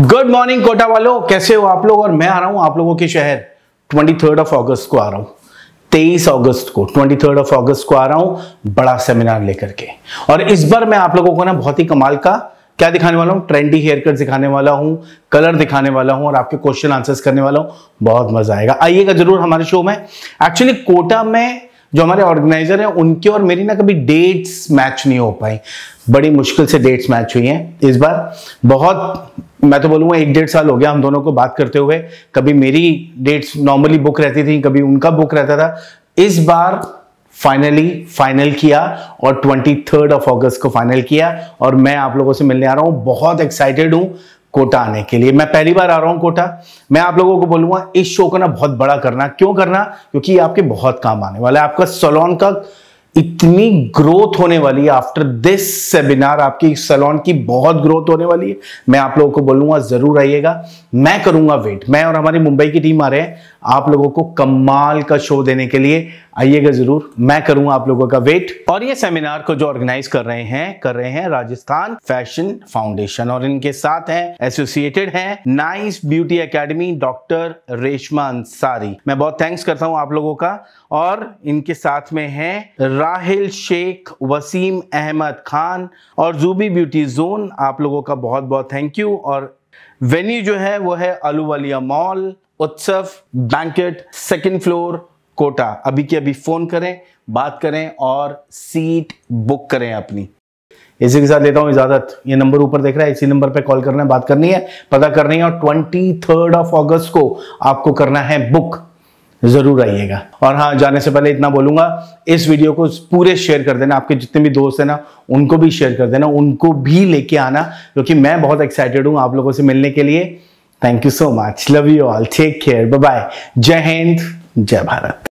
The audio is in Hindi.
गुड मॉर्निंग कोटा वालों कैसे हो आप लोग और मैं आ रहा हूं आप लोगों के शहर थर्ड ऑफ अगस्त को आ रहा हूं 23 अगस्त को थर्ड ऑफ अगस्त को आ रहा हूं बड़ा सेमिनार लेकर के और इस बार मैं आप लोगों को ना बहुत ही कमाल का क्या दिखाने वाला हूं ट्रेंडी हेयर कट दिखाने वाला हूं कलर दिखाने वाला हूँ और आपके क्वेश्चन आंसर्स करने वाला हूं बहुत मजा आएगा आइएगा जरूर हमारे शो में एक्चुअली कोटा में जो हमारे ऑर्गेनाइजर हैं उनके और मेरी ना कभी डेट्स मैच नहीं हो पाई बड़ी मुश्किल से डेट्स मैच हुई हैं इस बार बहुत मैं तो बोलूँगा एक डेढ़ साल हो गया हम दोनों को बात करते हुए कभी मेरी डेट्स नॉर्मली बुक रहती थी कभी उनका बुक रहता था इस बार फाइनली फाइनल किया और ट्वेंटी थर्ड ऑफ अगस्त को फाइनल किया और मैं आप लोगों से मिलने आ रहा हूँ बहुत एक्साइटेड हूँ कोटा आने के लिए मैं पहली बार आ रहा हूं कोटा मैं आप लोगों को बोलूंगा इस शो को ना बहुत बड़ा करना क्यों करना क्योंकि आपके बहुत काम आने वाला है आपका सलोन का इतनी ग्रोथ होने वाली है आफ्टर दिस सेमिनार आपकी सलोन की बहुत ग्रोथ होने वाली है मैं आप लोगों को बोलूंगा जरूर आइएगा मैं करूंगा वेट मैं और हमारी मुंबई की टीम आ रहे हैं आप लोगों को कमाल का शो देने के लिए आइएगा जरूर मैं करूंगा आप लोगों का वेट और ये सेमिनार को जो ऑर्गेनाइज कर रहे हैं कर रहे हैं राजस्थान फैशन फाउंडेशन और इनके साथ हैं एसोसिएटेड हैं nice beauty academy doctor Reshma Ansari मैं बहुत थैंक्स करता हूं आप लोगों का और इनके साथ में है रा साहिल शेख वसीम अहमद खान और जूबी ब्यूटी जोन आप लोगों का बहुत बहुत थैंक यू और वेन्यू जो है वो है Ahluwalia mall Utsav banquet second floor Kota अभी के अभी फ़ोन करें बात करें और सीट बुक करें अपनी इसी के साथ लेता हूं इजाजत ये नंबर ऊपर देख रहा है इसी नंबर पे कॉल करना है बात करनी है पता करनी है और ट्वेंटी थर्ड ऑफ अगस्त को आपको करना है बुक ज़रूर आइएगा और हाँ जाने से पहले इतना बोलूंगा इस वीडियो को पूरे शेयर कर देना आपके जितने भी दोस्त हैं ना उनको भी शेयर कर देना उनको भी लेके आना क्योंकि मैं बहुत एक्साइटेड हूँ आप लोगों से मिलने के लिए thank you so much love you all take care bye जय हिंद जय भारत